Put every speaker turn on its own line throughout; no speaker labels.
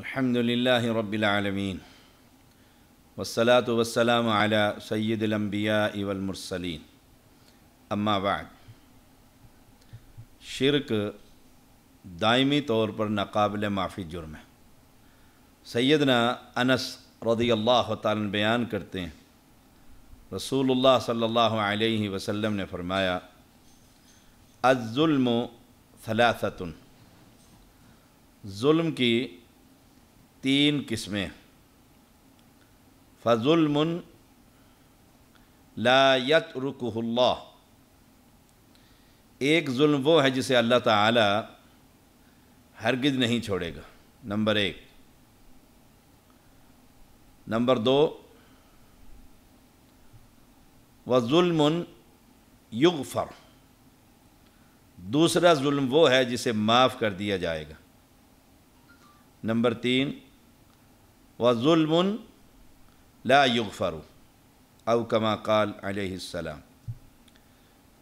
अल्हम्दुलिल्लाहि रब्बिल आलमीन वसलात वसलाम अला सैदलम्बिया इवलमरसलिन अम्माबाद शिरक दायमी तौर पर नाकबिल माफ़ी जुर्म है सैदना अनस रदी अल्लाह तारन बयान करते हैं रसूलुल्लाह सल्लल्लाहु अलैहि वसल्लम ने फरमाया अज़ुल्म फलासतन जुल्म की तीन किस्में मुन लायत रुकहल्ला एक जुल्म वो है जिसे अल्लाह ताला हरगिज़ नहीं छोड़ेगा नंबर एक नंबर दो युग युगफ़र दूसरा जुल्म वो है जिसे माफ़ कर दिया जाएगा नंबर तीन व जुल्मन ला युगफ़रू अव कमा काल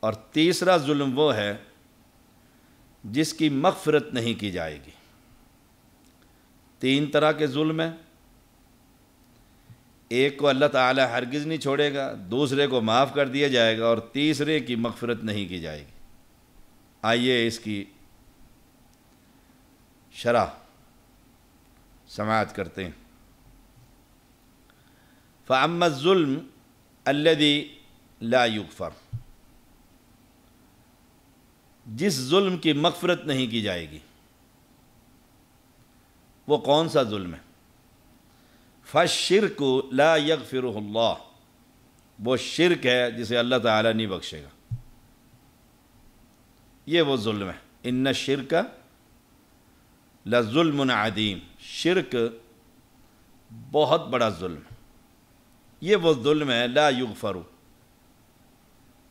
और तीसरा जुल्म वो है जिसकी मगफरत नहीं की जाएगी तीन तरह के जुल्म हैं एक को अल्लाह ताला हरगिज़ नहीं छोड़ेगा दूसरे को माफ़ कर दिया जाएगा और तीसरे की मफफ़रत नहीं की जाएगी आइए इसकी शराह समात करते हैं फ़ाम ज़ुल्म अल्लदी ला युगफ़र जिस जुल्म की मगफरत नहीं की जाएगी वो कौन सा जुल्म है फ़शिरक ला यगफ़िरल्ला वो शिरक है जिसे अल्लाह ताला नहीं बख्शेगा ये वो जुल्म है इन शिरक लजुल्म आदीम शिरक बहुत बड़ा जुल्म ये वो जुल्म है ला युग फरू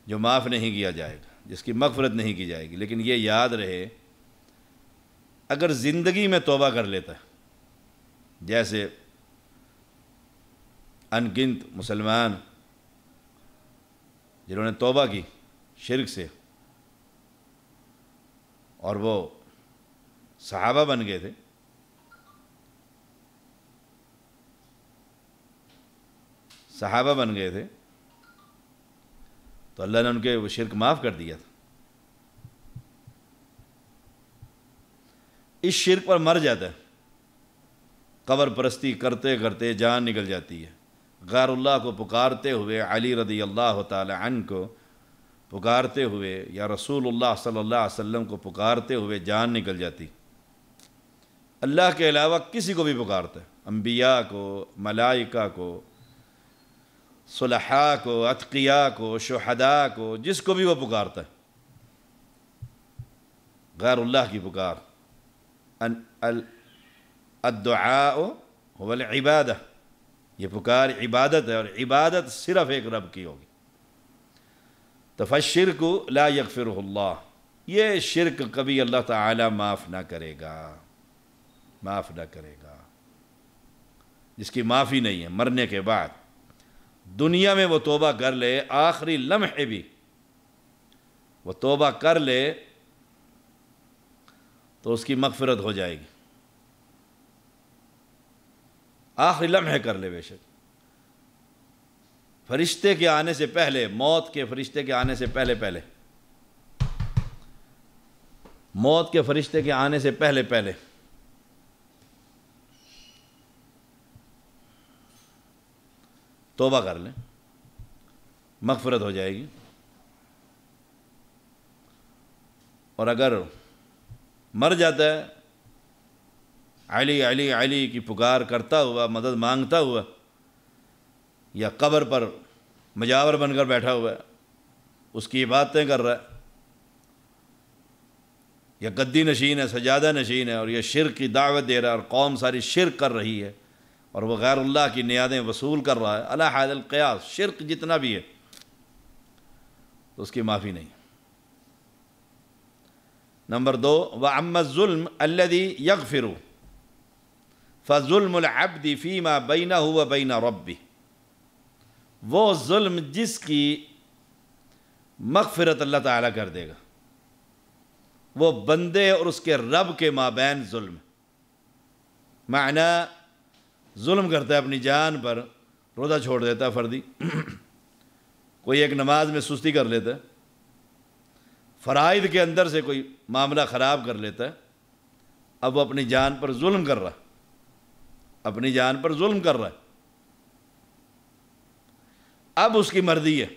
जो माफ़ नहीं किया जाएगा जिसकी मगफरत नहीं की जाएगी लेकिन ये याद रहे अगर ज़िंदगी में तोबा कर लेता है जैसे अनगिनत मुसलमान जिन्होंने तोबा की शिरक से और वो सहाबा बन गए थे सहाबा बन गए थे तो अल्लाह ने उनके शिरक माफ़ कर दिया था इस शिरक पर मर जाता है कबर परस्ती करते करते जान निकल जाती है गारुल्लाह को पुकारते हुए अली रदी अल्लाह तन को पुकारते हुए या रसूलुल्लाह सल्लल्लाहु अलैहि वसल्लम को पुकारते हुए जान निकल जाती अल्लाह के अलावा किसी को भी पुकारता है अम्बिया को मलाइका को صلحاء को अतकिया को शहदा को जिसको भी वो पुकारता है गैरुल्लाह की पुकार अदुआ इबादा ये पुकार इबादत है और इबादत सिर्फ एक रब की होगी तफशिर को ला यकफ़िरल्ला ये शिरक कभी अल्लाह ताला माफ़ ना करेगा माफ़ ना करेगा जिसकी माफ़ी नहीं है मरने के बाद दुनिया में वो तोबा कर ले आखिरी लम्हे भी वो तोबा कर ले तो उसकी मगफरत हो जाएगी आखिरी लम्हे कर ले बेशक फरिश्ते के आने से पहले मौत के फरिश्ते के आने से पहले पहले मौत के फरिश्ते के आने से पहले पहले तोबा कर लें मगफरत हो जाएगी और अगर मर जाता है अली अली अली की पुकार करता हुआ मदद मांगता हुआ या कब्र पर मजावर बनकर बैठा हुआ है उसकी इबादतें कर रहा है या गद्दी नशीन है सजादा नशीन है और यह शिर की दावत दे रहा है और कौम सारी शिर कर रही है और वह गैरुल्ला की नियादें वसूल कर रहा है अला हादल क़यास शिरक जितना भी है तो उसकी माफ़ी नहीं नंबर दो व अम्मज़ुल्म अल्लदी यग फिरू फ़ुल्मबदी फ़ीमा बैना हुआ बीना रबी वो जुल्म जिसकी मगफ़रत अल्लाह ताला कर देगा वो बंदे और उसके रब के माबैन जुल्म माना जुल्म करता है अपनी जान पर रोज़ा छोड़ देता है फ़र्दी कोई एक नमाज में सुस्ती कर लेता है फ़राइद के अंदर से कोई मामला ख़राब कर लेता है अब वो अपनी जान पर जुल्म कर रहा है अपनी जान पर जुल्म कर रहा है अब उसकी मर्जी है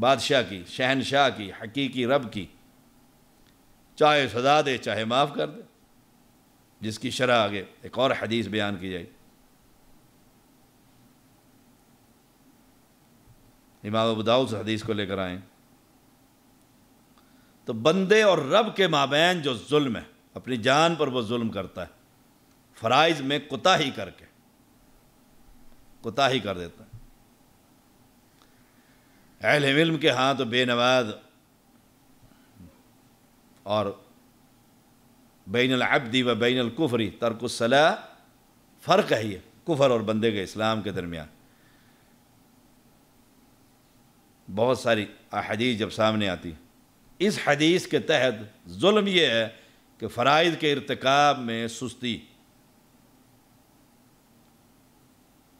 बादशाह की शहनशाह की हकीकी रब की चाहे सजा दे चाहे माफ़ कर दे जिसकी शरह आगे एक और हदीस बयान की जाए इमाम से हदीस को लेकर आए तो बंदे और रब के माबैन जो जुल्म है अपनी जान पर वो जुल्म करता है फ़राइज़ में कुताही करके कुताही कर देता है अहम इल्म के हाथ तो बेनवाज और बैन अब्दी व बैन अलकुफरी तर्कसला फ़र्क है ये कुफर और बंदे के इस्लाम के दरमियान बहुत सारी अहदीस जब सामने आती इस हदीस के तहत जुल्म यह है कि फ़रज़ के इरतकब में सुस्ती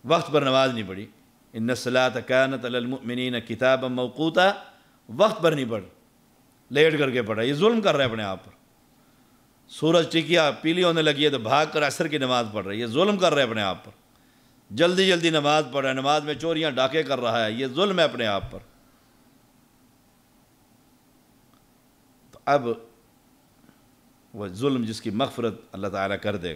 वक्त पर नमाज नहीं पढ़ी इन नसलात कानत न किताब मौकूता वक्त पर नहीं पढ़ लेट करके पढ़ा ये जुल्म कर रहा है अपने आप पर सूरज टिकिया पीली होने लगी है तो भाग कर असर की नमाज़ पढ़ रही है जुल्म कर रहे हैं अपने आप पर जल्दी जल्दी नमाज़ पढ़ रहा है नमाज में चोरियाँ डाके कर रहा है ये जुल्म है अपने आप पर तो अब वह जुल्म जिसकी मफफरत अल्लाह ताला कर दे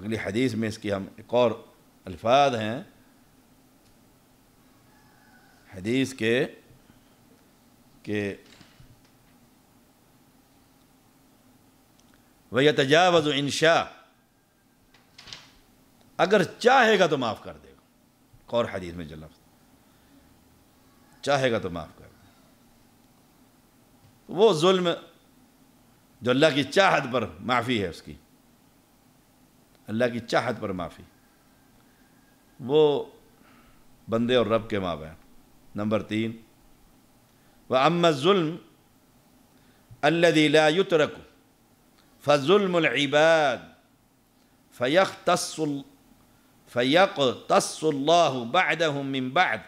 अगली हदीस में इसकी हम एक और अल्फाज हैं हदीस के के व यह तजावज़ इनशा अगर चाहेगा तो माफ़ कर देगा और हदीस में जो चाहेगा तो माफ़ कर देगा वो जुल्म जो अल्लाह की चाहत पर माफ़ी है उसकी अल्लाह की चाहत पर माफ़ी वो बंदे और रब के माँ बहन नंबर तीन व अम्मा जुल्म अल्लादीला युतरकू فظلم العباد فيختص فيقتص الله بعدهم من بعد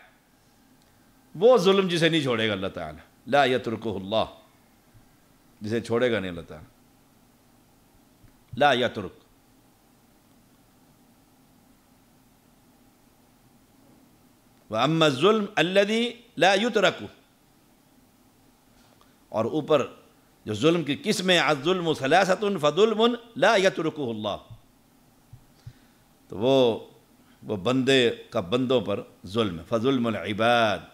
وہ ظلم جسے نہیں چھوڑے گا اللہ تعالی لا يتركه الله جسے چھوڑے گا نہیں اللہ تعالی لا يترك واما الظلم الذي لا يترك اور اوپر जो जुल्म की किस्म अजुल्म सलासतन फ़ुल्म ला यतरकल्ला तो वो वो बंदे का बंदों पर जुल्म फ़ुल्मबाद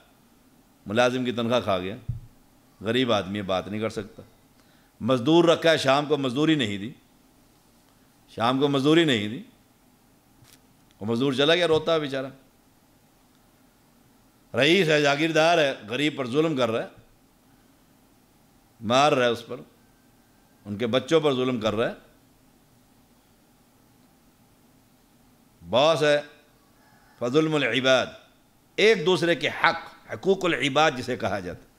मुलाजिम की तनख्वाह खा गया गरीब आदमी बात नहीं कर सकता मज़दूर रखा है शाम को मज़दूरी नहीं दी शाम को मज़दूरी नहीं दी वो मज़दूर चला गया रोता है बेचारा रईस है जागीरदार है गरीब पर जुल्म कर रहा है मार रहा है उस पर उनके बच्चों पर जुल्म कर रहा है बॉस है इबाद एक दूसरे के हक इबाद जिसे कहा जाता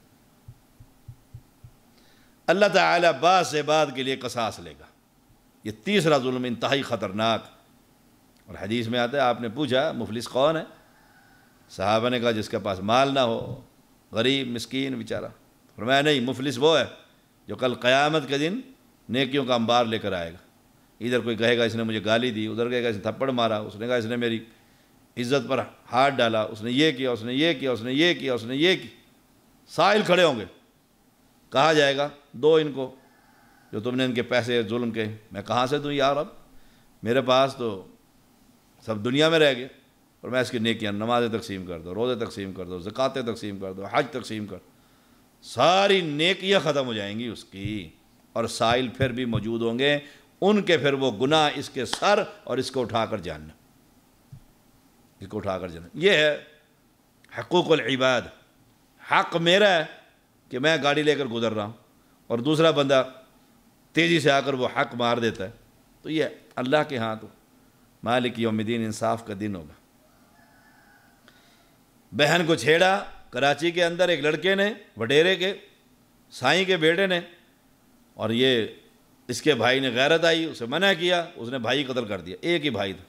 अल्लाह ताला बाद से बाद के लिए कसास लेगा ये तीसरा जुल्म इंतहाई ख़तरनाक और हदीस में आता है आपने पूछा मुफलिस कौन है साहबा ने कहा जिसके पास माल ना हो गरीब मस्किन बेचारा फरमाया नहीं मुफलिस वो है जो कल क़यामत के दिन नेकियों का अंबार लेकर आएगा इधर कोई कहेगा इसने मुझे गाली दी उधर कहेगा इसने थप्पड़ मारा उसने कहा इसने मेरी इज्जत पर हाथ डाला उसने ये किया उसने ये किया उसने ये किया उसने ये की साहिल खड़े होंगे कहा जाएगा दो इनको जो तुमने इनके पैसे जुल्म के मैं कहाँ से दूँ यार अब मेरे पास तो सब दुनिया में रह गए और मैं इसकी नेकियाँ नमाजें तकसीम कर दो रोज़े तकसीम कर दो ज़क़ातें तकसीम कर दो हज तकसीम कर दो सारी नेकियां ख़त्म हो जाएंगी उसकी और साइल फिर भी मौजूद होंगे उनके फिर वो गुनाह इसके सर और इसको उठाकर जानना इसको उठाकर जानना ये है हकूक़ल इबाद हक मेरा है कि मैं गाड़ी लेकर गुजर रहा हूँ और दूसरा बंदा तेज़ी से आकर वो हक मार देता है तो ये अल्लाह के हाथ तो मालिक योमद्दीन इंसाफ का दिन होगा बहन को छेड़ा कराची के अंदर एक लड़के ने वडेरे के साई के बेटे ने और ये इसके भाई ने गैरत आई उसे मना किया उसने भाई कत्ल कर दिया एक ही भाई था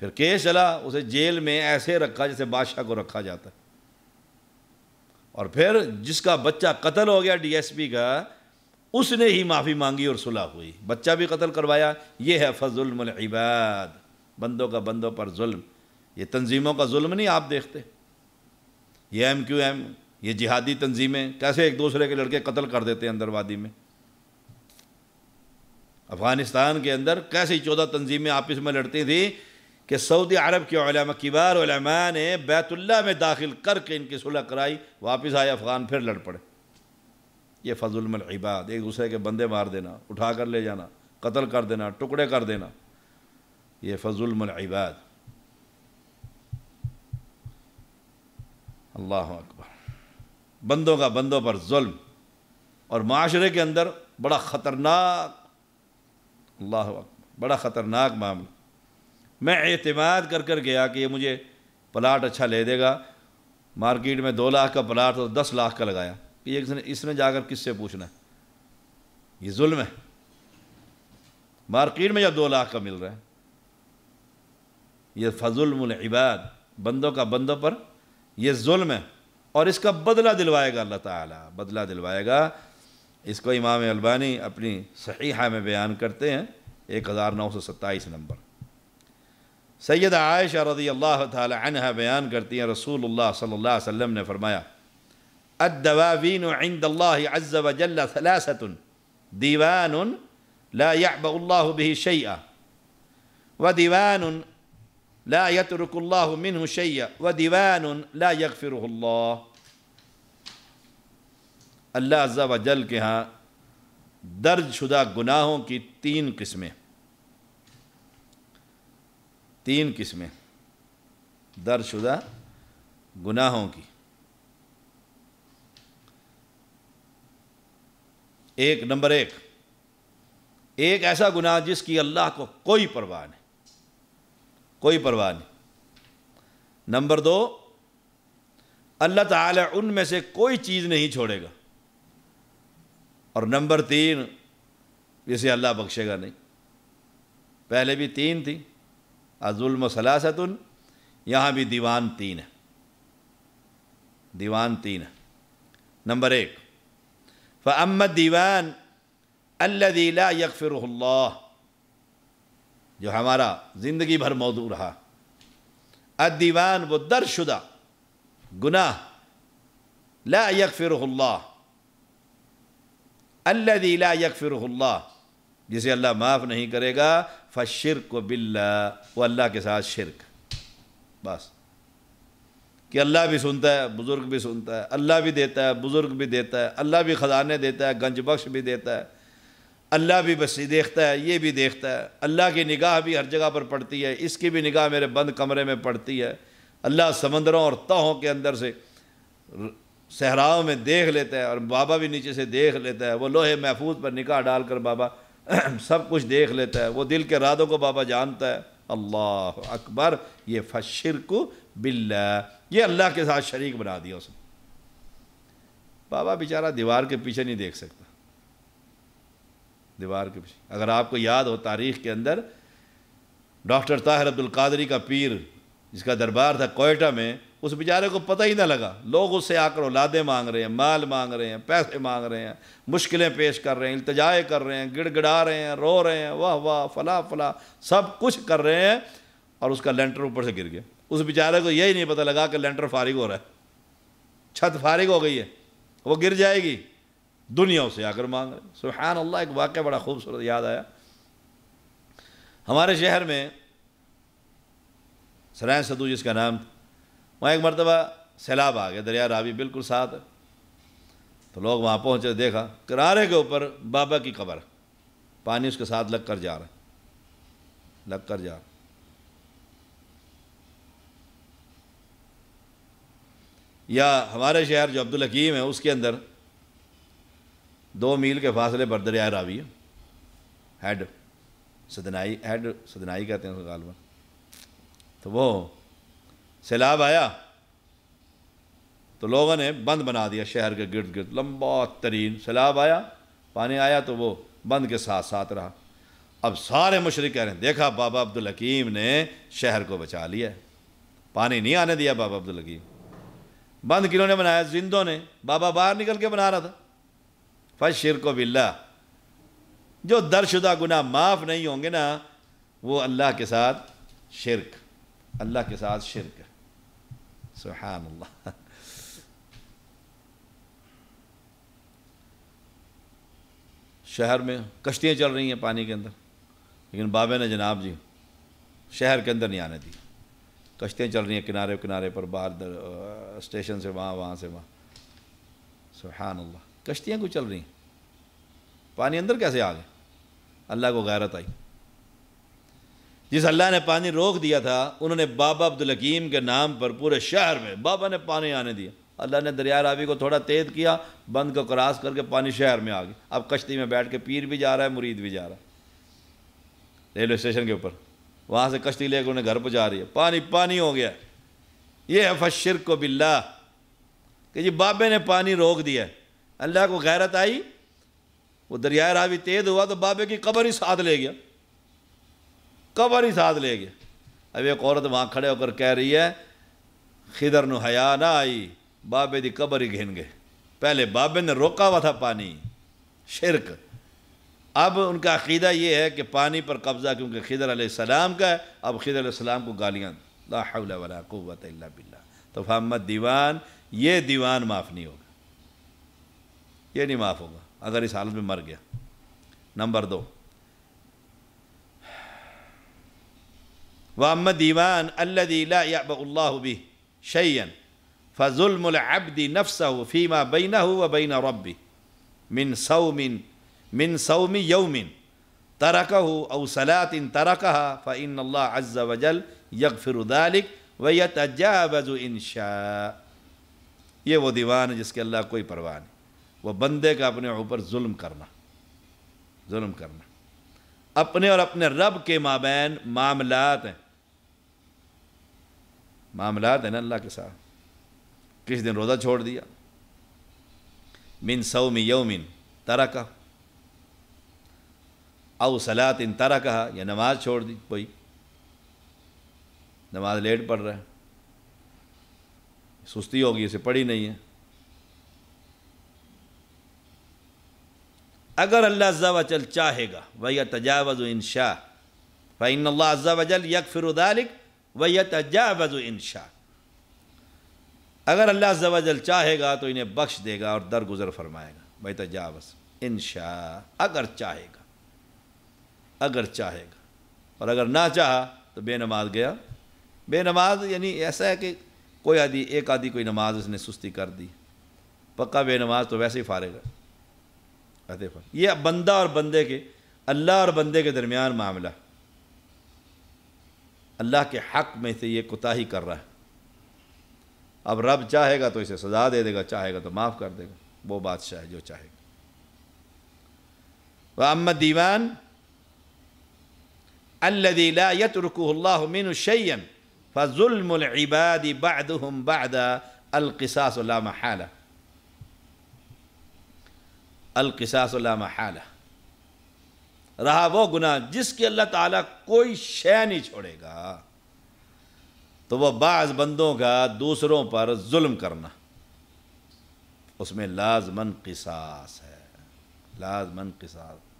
फिर केस चला उसे जेल में ऐसे रखा जैसे बादशाह को रखा जाता है और फिर जिसका बच्चा कत्ल हो गया डीएसपी का उसने ही माफ़ी मांगी और सुलह हुई बच्चा भी कत्ल करवाया ये है फजुल्मबाद बंदों का बंदों पर जुल्म ये तंजीमों का जुल्म नहीं आप देखते ये एम क्यू एम ये जिहादी तंजीमें कैसे एक दूसरे के लड़के कत्ल कर देते हैं अंदर वादी में अफ़गानिस्तान के अंदर कैसी चौदह तंजीमें आपस में लड़ती थी कि सऊदी अरब के किबार ने बैतुल्ला में दाखिल करके इनकी सुलह कराई वापस आए अफ़गान फिर लड़ पड़े ये फजुलमल इबाद एक दूसरे के बंदे मार देना उठा कर ले जाना कत्ल कर देना टुकड़े कर देना ये फजुलमल इबाद अल्लाह अकबर बंदों का बंदों पर जुल्म और माशरे के अंदर बड़ा ख़तरनाक अल्लाह अकबर बड़ा ख़तरनाक मामला मैं अतमाद कर कर गया कि ये मुझे प्लाट अच्छा ले देगा मार्केट में दो लाख का प्लाट और दस लाख का लगाया कि ये इसने जाकर किससे पूछना है ये जुल्म है मार्केट में जब दो लाख का मिल रहा है ये इबाद बंदों का बंदों पर ये जुल्म है और इसका बदला दिलवाएगा अल्लाह ताला बदला दिलवाएगा इसको इमाम अलबानी अपनी सहीहा में बयान करते हैं एक हज़ार नौ सौ सत्ताईस नंबर सैद आयश रदी अल्लाह तह बयान करती हैं रसूल सल्ला वम ने फरमाया दीवान ला याबल्ला शैया व दीवान ला यतरकुल्ला मिन शैया व दीवान ला यकफ़िर अल्लाह अज्जा जल के यहाँ दर्ज शुदा गुनाहों की तीन किस्में तीन किस्में दर्ज शुदा गुनाहों की एक नंबर एक एक ऐसा गुनाह जिसकी अल्लाह को कोई परवाह नहीं कोई परवाह नहीं नंबर दो अल्लाह ताला उनमें से कोई चीज़ नहीं छोड़ेगा और नंबर तीन जिसे अल्लाह बख्शेगा नहीं पहले भी तीन थी अजुल्म सलासतुन यहाँ भी दीवान तीन है दीवान तीन है नंबर एक फ़मद दीवान अल्ला यकफ़िर जो हमारा ज़िंदगी भर मौजूद रहा अदीवान वो दरशुदा गुनाह ला यकफ़िरल्ला अल्लादी ला फिर जिसे अल्लाह माफ़ नहीं करेगा फ़शिरक व बिल्ला वो अल्लाह के साथ शिरक बस कि अल्लाह भी सुनता है बुज़ुर्ग भी सुनता है अल्लाह भी देता है बुज़ुर्ग भी देता है अल्लाह भी ख़जाने देता है गंजबख्श भी देता है अल्लाह भी बस देखता है ये भी देखता है अल्लाह की निगाह भी हर जगह पर पड़ती है इसकी भी निगाह मेरे बंद कमरे में पड़ती है अल्लाह समंदरों और तहों के अंदर से सहराओं में देख लेता है और बाबा भी नीचे से देख लेता है वो लोहे महफूज पर निकाह डालकर बाबा सब कुछ देख लेता है वो दिल के रादों को बाबा जानता है अल्लाह अकबर ये फशिर को बिल्ला ये अल्लाह के साथ शरीक बना दिया उसने बाबा बेचारा दीवार के पीछे नहीं देख सकता दीवार के पीछे अगर आपको याद हो तारीख़ के अंदर डॉक्टर ताहिर अब्दुल कादरी का पीर जिसका दरबार था कोयटा में उस बेचारे को पता ही ना लगा लोग उससे आकर औलादे मांग रहे हैं माल मांग रहे हैं पैसे मांग रहे हैं मुश्किलें पेश कर रहे हैं इल्तजाए कर रहे हैं गिड़गिड़ा रहे हैं रो रहे हैं वाह वाह फला फला सब कुछ कर रहे हैं और उसका लेंटर ऊपर से गिर गया उस बेचारे को यही नहीं पता लगा कि लेंटर फारिग हो रहा है छत फारिग हो गई है वो गिर जाएगी दुनिया उसे आकर मांग रहे सुबहान अल्लाह एक वाक़ बड़ा खूबसूरत याद आया हमारे शहर में सराय सदू जिसका नाम वहाँ एक मरतबा सैलाब आ गया दरिया रावी बिल्कुल साथ तो लोग वहाँ पहुँचे देखा करारे के ऊपर बाबा की कबर पानी उसके साथ लग कर जा रहा लग कर जा या हमारे शहर जो अब्दुल हकीम है उसके अंदर दो मील के फासले पर दरिया रावी है हेड सदनाई हेड सदनाई कहते हैं गालबन तो वो सैलाब आया तो लोगों ने बंद बना दिया शहर के गिर्द गिर्द लंबा तरीन सैलाब आया पानी आया तो वो बंद के साथ साथ रहा अब सारे मुशरक कह रहे हैं देखा बाबा अब्दुल हकीम ने शहर को बचा लिया पानी नहीं आने दिया बाबा अब्दुल हकीम बंद किलों ने बनाया जिंदों ने बाबा बाहर निकल के बना रहा था फश शिर को बिल्ला जो दरशुदा गुना माफ़ नहीं होंगे ना वो अल्लाह के साथ शिरक अल्लाह के साथ शिरक सुहान अल्लाह शहर में कश्तियाँ चल रही हैं पानी के अंदर लेकिन बाबे ने जनाब जी शहर के अंदर नहीं आने दी कश्तियाँ चल रही हैं किनारे किनारे पर बाहर स्टेशन से वहाँ वहाँ से वहाँ सुहान अल्लाह कश्तियाँ क्यों चल रही पानी अंदर कैसे आ गया अल्लाह को गैरत आई जिस अल्लाह ने पानी रोक दिया था उन्होंने बाबा अब्दुल हकीम के नाम पर पूरे शहर में बाबा ने पानी आने दिया अल्लाह ने दरिया रावी को थोड़ा तेज किया बंद को क्रॉस करके पानी शहर में आ गया अब कश्ती में बैठ के पीर भी जा रहा है मुरीद भी जा रहा है रेलवे स्टेशन के ऊपर वहाँ से कश्ती लेकर उन्हें घर पर जा रही है पानी पानी हो गया ये है फशिर को बिल्ला कि जी बाबे ने पानी रोक दिया है अल्लाह को गैरत आई वो दरिया रावी तेज़ हुआ तो बाबे की कबर ही साथ ले गया कबर ही साथ ले गया अब एक औरत वहाँ खड़े होकर कह रही है खिदर हया ना आई बाबे दी कबर ही घिन गए पहले बाबे ने रोका हुआ था पानी शिरक अब उनका अकीदा ये है कि पानी पर कब्ज़ा क्योंकि खिदर आसमाम का है अब खिदर सलाम को गालियाँ लाला वला बिल्ला तो फहमद दीवान ये दीवान माफ़ नहीं होगा ये नहीं माफ़ होगा अगर इस हालत में मर गया नंबर दो वाम दीवान भी शैन फ़जुलमबदी नफ्सा फ़ीमा बैना हो व बैना रबी मिन सऊमिन मिन सऊमी यौमिन तरक हो अव सलातिन तरक फ़ अल्लाह अज्ज़ वजल यग फिरदालिक व यत अज्जा ये वो दीवान है जिसके अल्लाह कोई परवाह नहीं वह बंदे का अपने ऊपर जुल्म करना जुल्म करना अपने और अपने रब के माबेन मामलात हैं मामलात हैं ना अल्लाह के साथ किस दिन रोज़ा छोड़ दिया मिन सौम मिन तरा कहा अव सलात इन तरा कहा या नमाज छोड़ दी कोई नमाज लेट पढ़ रहा है सुस्ती होगी इसे पढ़ी नहीं है अगर अल्लाह अज्जा वजल चाहेगा वह तजावज़ इनशा फ़ैन अल्लाह अज्जा वजल यक फिरुदालिक वह तजावज़ इनशा अगर अल्लाह अज्जा वजल चाहेगा तो इन्हें बख्श देगा और दरगुजर फरमाएगा वह तजावज़ इनशा अगर चाहेगा अगर चाहेगा और अगर ना चाहा तो बेनमाज गया बेनमाज यानी ऐसा है कि कोई आदि एक आदि कोई नमाज उसने सुस्ती कर दी पक्का बेनमाज तो वैसे ही फारेगा देखो ये बंदा और बंदे के अल्लाह और बंदे के दरमियान मामला अल्लाह के हक में से ये कोताही कर रहा है अब रब चाहेगा तो इसे सजा दे देगा चाहेगा तो माफ़ कर देगा वो बादशाह है जो चाहेगा वह अम्मा दीवान अल्ला यतरकूमिन शैन फ़जुलमबादी बाद हम अलकसास महला महाल रहा वो गुनाह जिसके अल्लाह ताला कोई शय नहीं छोड़ेगा तो वह बाज़ बंदों का दूसरों पर जुल्म करना उसमें लाजमन किसास है लाजमन किसास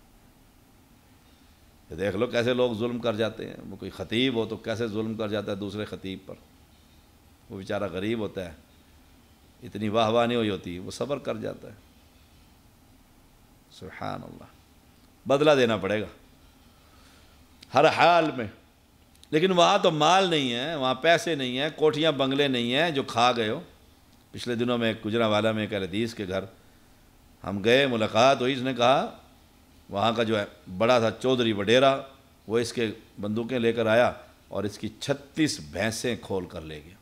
देख लो कैसे लोग जुल्म कर जाते हैं वो कोई ख़तीब हो तो कैसे जुल्म कर जाता है दूसरे ख़तीब पर वो बेचारा गरीब होता है इतनी वाह वाह नहीं हुई होती वो सब्र कर जाता है सुबहान अल्लाह बदला देना पड़ेगा हर हाल में लेकिन वहाँ तो माल नहीं है वहाँ पैसे नहीं हैं कोठियाँ बंगले नहीं हैं जो खा गए हो पिछले दिनों में गुजरा वाला में एक रदीस के घर हम गए मुलाकात हुई इसने कहा वहाँ का जो है बड़ा था चौधरी वडेरा वो इसके बंदूकें लेकर आया और इसकी छत्तीस भैंसें खोल कर ले गया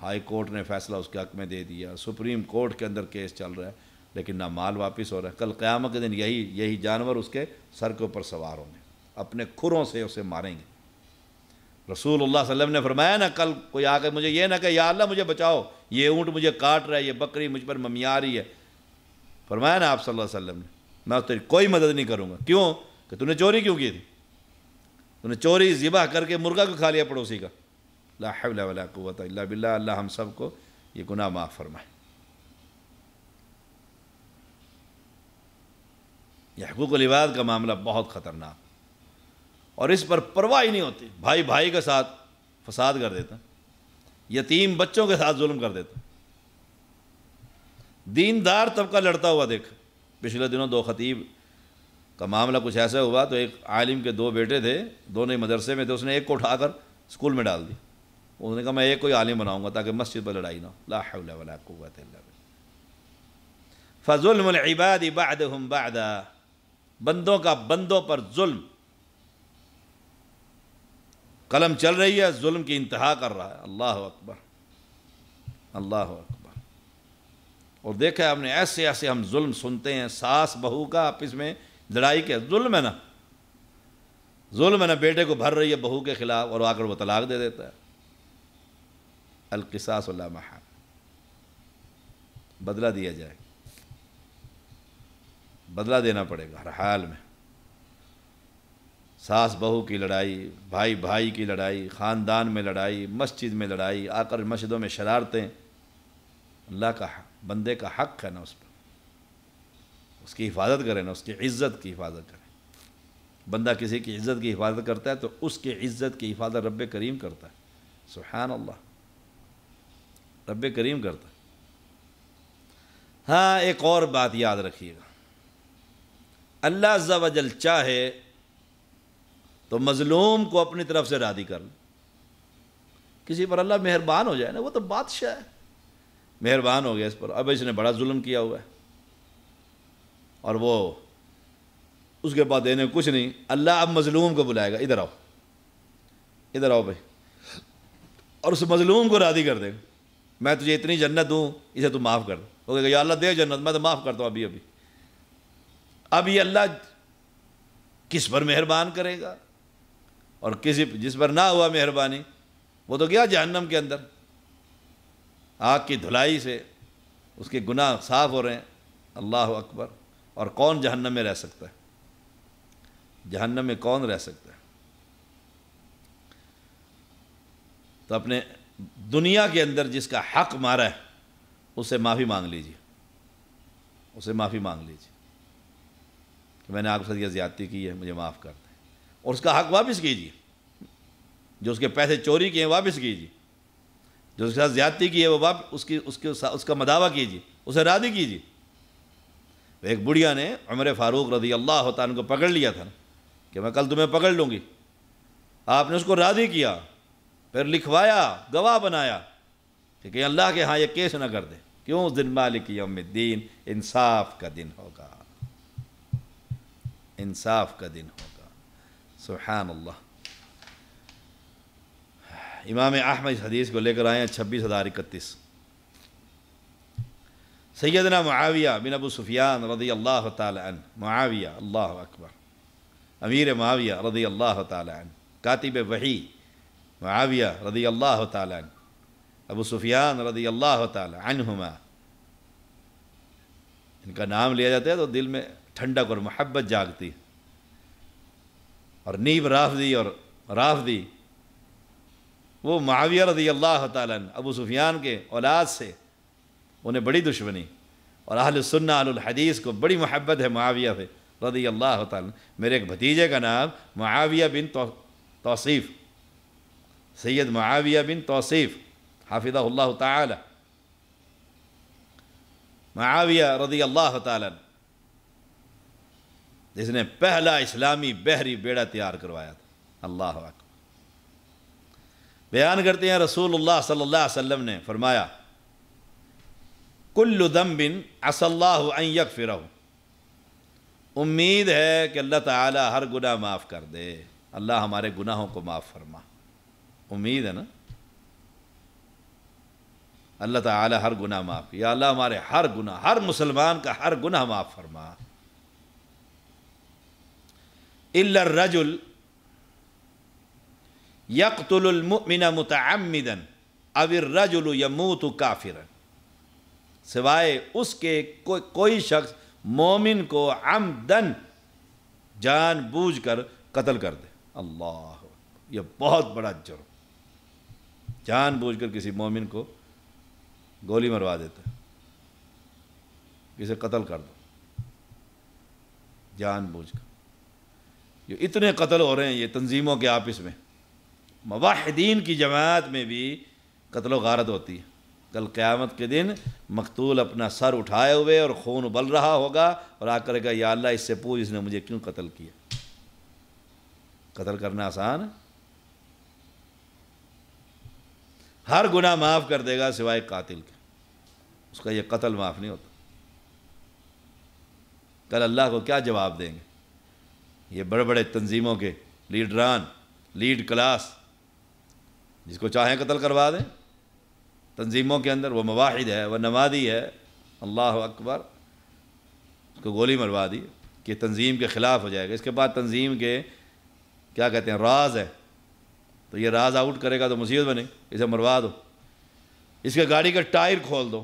हाई कोर्ट ने फैसला उसके हक में दे दिया सुप्रीम कोर्ट के अंदर केस चल रहा है लेकिन ना माल वापस हो रहा है कल क़्यामत के दिन यही यही जानवर उसके सर के ऊपर सवार होंगे अपने खुरों से उसे मारेंगे रसूल अल्लाह वसम ने फरमाया ना कल कोई आकर मुझे ये ना कहे या अल्लाह मुझे बचाओ ये ऊँट मुझे काट रहा है ये बकरी मुझ पर ममिया रही है फरमाया ना आप सल्लल्लाहु अलैहि वसल्लम ने मैं तेरी कोई मदद नहीं करूँगा क्यों कि तूने चोरी क्यों की थी तूने चोरी ज़िबा करके मुर्गा को खा लिया पड़ोसी का ला हवला वला बिल्ला अल्लाह हम सब को ये गुनाह माफ़ फरमाए यह हकूक लिबाद का मामला बहुत ख़तरनाक और इस पर परवाह ही नहीं होती भाई भाई के साथ फसाद कर देता यतीम बच्चों के साथ जुल्म कर देता दीनदार तबका लड़ता हुआ देख पिछले दिनों दो खतीब का मामला कुछ ऐसा हुआ तो एक आलिम के दो बेटे थे दोनों ही मदरसे में थे उसने एक को उठाकर स्कूल में डाल दिया उसने कहा मैं एक कोई आलिम बनाऊंगा ताकि मस्जिद पर लड़ाई ना हो फ़जुल इबाद बादा बंदों का बंदों पर जुल्म कलम चल रही है जुल्म की इंतहा कर रहा है अल्लाह अकबर अल्लाह अकबर और देखा है हमने ऐसे ऐसे हम जुल्म सुनते हैं सास बहू का आपस में लड़ाई के जुल्म है ना जुल्म है ना बेटे को भर रही है बहू के खिलाफ और आकर वो तलाक दे देता है अलकसास बदला दिया जाए बदला देना पड़ेगा हर हाल में सास बहू की लड़ाई भाई भाई की लड़ाई ख़ानदान में लड़ाई मस्जिद में लड़ाई आकर मस्जिदों में शरारतें अल्लाह का बंदे का हक है ना उस पर उसकी हिफाजत करें ना उसकी इज़्ज़त की हिफाजत करें बंदा किसी की इज़्ज़त की हिफाजत करता है तो उसकी इज़्ज़त की हिफाजत रब करीम करता है सुहान अल्लाह रब करीम करता है हाँ एक और बात याद रखिएगा अल्लाह जवाजल चाहे तो मज़लूम को अपनी तरफ से राधी कर लो किसी पर अल्लाह मेहरबान हो जाए ना वो तो बादशाह है मेहरबान हो गया इस पर अब इसने बड़ा जुल्म किया हुआ है और वो उसके बाद देने कुछ नहीं अल्लाह अब मज़लूम को बुलाएगा इधर आओ इधर आओ भाई और उस मज़लूम को राधी कर देगा मैं तुझे इतनी जन्नत दूँ इसे तू माफ़ कर दो हो अल्लाह दे जन्नत मैं तो माफ़ करता हूँ अभी अभी अब ये अल्लाह किस पर मेहरबान करेगा और किसी जिस पर ना हुआ मेहरबानी वो तो गया जहन्नम के अंदर आग की धुलाई से उसके गुनाह साफ हो रहे हैं अल्लाह अकबर और कौन जहन्नम में रह सकता है जहन्नम में कौन रह सकता है तो अपने दुनिया के अंदर जिसका हक मारा है उसे माफ़ी मांग लीजिए उसे माफ़ी मांग लीजिए कि मैंने आपके साथ यह ज्यादती की है मुझे माफ़ कर दें और उसका हक वापस कीजिए जो उसके पैसे चोरी किए वापस कीजिए जो उसके साथ ज्यादती की है वो वापस उसकी उसके उसका मदावा कीजिए उसे राजी कीजिए तो एक बुढ़िया ने उमर फारूक रजी अल्लाह तन को पकड़ लिया था कि मैं कल तुम्हें पकड़ लूँगी आपने उसको राजी किया फिर लिखवाया गवाह बनाया कि कहीं अल्लाह के हाँ ये केस ना कर दे क्यों उस दिन मालिक यम इंसाफ का दिन होगा इंसाफ का दिन होगा सुबहान अल्लाह इमाम अहमद इस हदीस को लेकर आए हैं छब्बीस हज़ार इकतीस सैदना माविया बिन अबू सुफियान रदी अल्लाह तन माविया अल्लाह अकबर अमीर माविया रदी अल्लाह तन कातिब वही माविया रदी अल्लाह तन अबू सुफियान रदी अल्लाह तन इनका नाम लिया जाता है तो दिल में ठंडक और मोहब्बत जागती और नीब राफदी और राफदी वो माविया रदी अल्लाह तालन अबू सुफियान के औलाद से उन्हें बड़ी दुश्मनी और अहल सुन्ना अहल हदीस को बड़ी मोहब्बत है माविया से रदी अल्लाह तालन मेरे एक भतीजे का नाम माविया बिन तो, तौसीफ़ सैयद माविया बिन तौसीफ़ हाफिज़ा ताला माविया रदी अल्लाह तालन जिसने पहला इस्लामी बहरी बेड़ा तैयार करवाया था अल्लाह बयान करते हैं रसूलुल्लाह सल्लल्लाहु अलैहि वसल्लम ने फरमाया कुल्लु दम बिन असल्लाक फिर उम्मीद है कि अल्लाह ताला हर गुनाह माफ़ कर दे अल्लाह हमारे गुनाहों को माफ़ फरमा उम्मीद है ना अल्लाह ताला हर गुनाह माफ़ या अल्लाह हमारे हर गुनाह हर मुसलमान का हर गुनाह माफ़ फरमा रजुल मुमिना मुतमदन अविर रजुल यमूतु काफिरन सिवाय उसके को, कोई शख्स मोमिन को आमदन जान बूझ कर कतल कर दे अल्लाह यह बहुत बड़ा जुर्म जान बूझ कर किसी मोमिन को गोली मरवा देते किसे कत्ल कर दो जान बूझ कर जो इतने कत्ल हो रहे हैं ये तंजीमों के आपस में मवाहिदीन की जमात में भी कत्ल गारत होती है कल क़्यामत के दिन मकतूल अपना सर उठाए हुए और खून उबल रहा होगा और आकर कहेगा या अल्लाह इससे पूछ इसने मुझे क्यों कत्ल किया कत्ल करना आसान हर गुना माफ़ कर देगा सिवाय कातिल के उसका यह कत्ल माफ़ नहीं होता कल अल्लाह को क्या जवाब देंगे ये बड़े बड़े तंजीमों के लीडरान लीड क्लास जिसको चाहें कत्ल करवा दें तंजीमों के अंदर वो मवाहिद है वह नमादी है अल्लाह अकबर उसको गोली मरवा दी कि तंजीम के ख़िलाफ़ हो जाएगा इसके बाद तंजीम के क्या कहते हैं राज है तो ये राज आउट करेगा तो मुसीबत बने इसे मरवा दो इसके गाड़ी का टायर खोल दो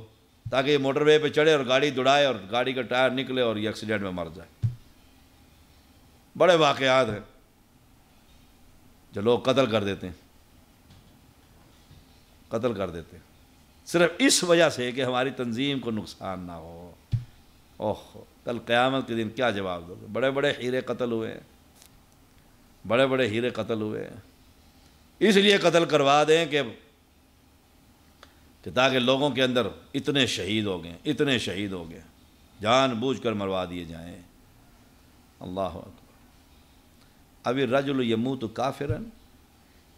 ताकि ये मोटरवे पे चढ़े और गाड़ी दुड़ाए और गाड़ी का टायर निकले और ये एक्सीडेंट में मर जाए बड़े वाक़ात हैं जो लोग कत्ल कर देते हैं कत्ल कर देते हैं सिर्फ इस वजह से कि हमारी तंजीम को नुकसान ना हो ओह कल क़्यामत के दिन क्या जवाब दोगे बड़े बड़े हीरे कत्ल हुए हैं बड़े बड़े हीरे कत्ल हुए हैं इसलिए कत्ल करवा दें कि कि ताकि लोगों के अंदर इतने शहीद हो गए इतने शहीद हो गए जान बूझ कर मरवा दिए जाएँ अल्लाह अभी रजुल यमू तो काफिरन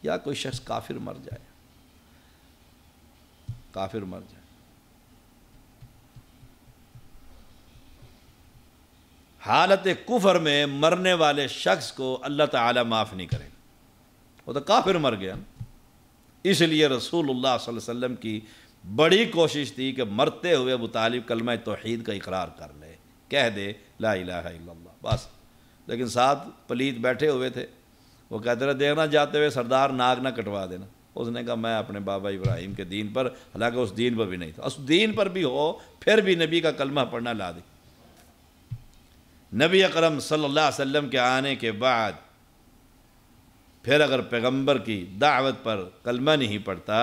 या कोई शख्स काफिर मर जाए काफिर मर जाए हालत कुफर में मरने वाले शख्स को अल्लाह ताला माफ़ नहीं करें वो तो काफिर मर गया इसलिए रसूलुल्लाह सल्लल्लाहु अलैहि वसल्लम की बड़ी कोशिश थी कि मरते हुए अबू तालिब कलमा तोहीद का इकरार कर ले कह दे ला इलाहा इल्लल्लाह बस लेकिन साथ पलीत बैठे हुए थे वो कहते रहे देखना जाते हुए सरदार नाग ना कटवा देना उसने कहा मैं अपने बाबा इब्राहिम के दीन पर हालांकि उस दीन पर भी नहीं था उस दीन पर भी हो फिर भी नबी का कलमा पढ़ना ला दे नबी अकरम सल्लल्लाहु अलैहि वसल्लम के आने के बाद फिर अगर पैगंबर की दावत पर कलमा नहीं पढ़ता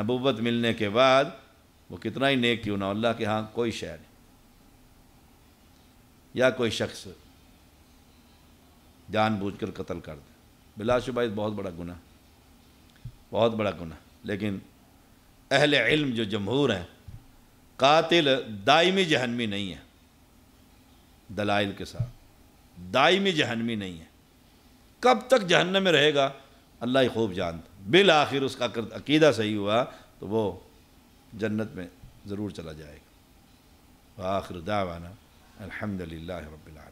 नबूबत मिलने के बाद वो कितना ही नेक क्यों ना अल्लाह के यहाँ कोई शहर नहीं या कोई शख्स जानबूझकर कत्ल कर दें बिलाशुबा बहुत बड़ा गुना बहुत बड़ा गुना लेकिन अहल इल्म जो जमहूर हैं कातिल दायमी जहनमी नहीं है दलाइल के साथ दायमी जहनमी नहीं है कब तक जहन्न में रहेगा अल्लाह ही खूब जानते बिल आखिर उसका अकीदा सही हुआ तो वो जन्नत में ज़रूर चला जाएगा आखिर दावाना अलहमदिल्ला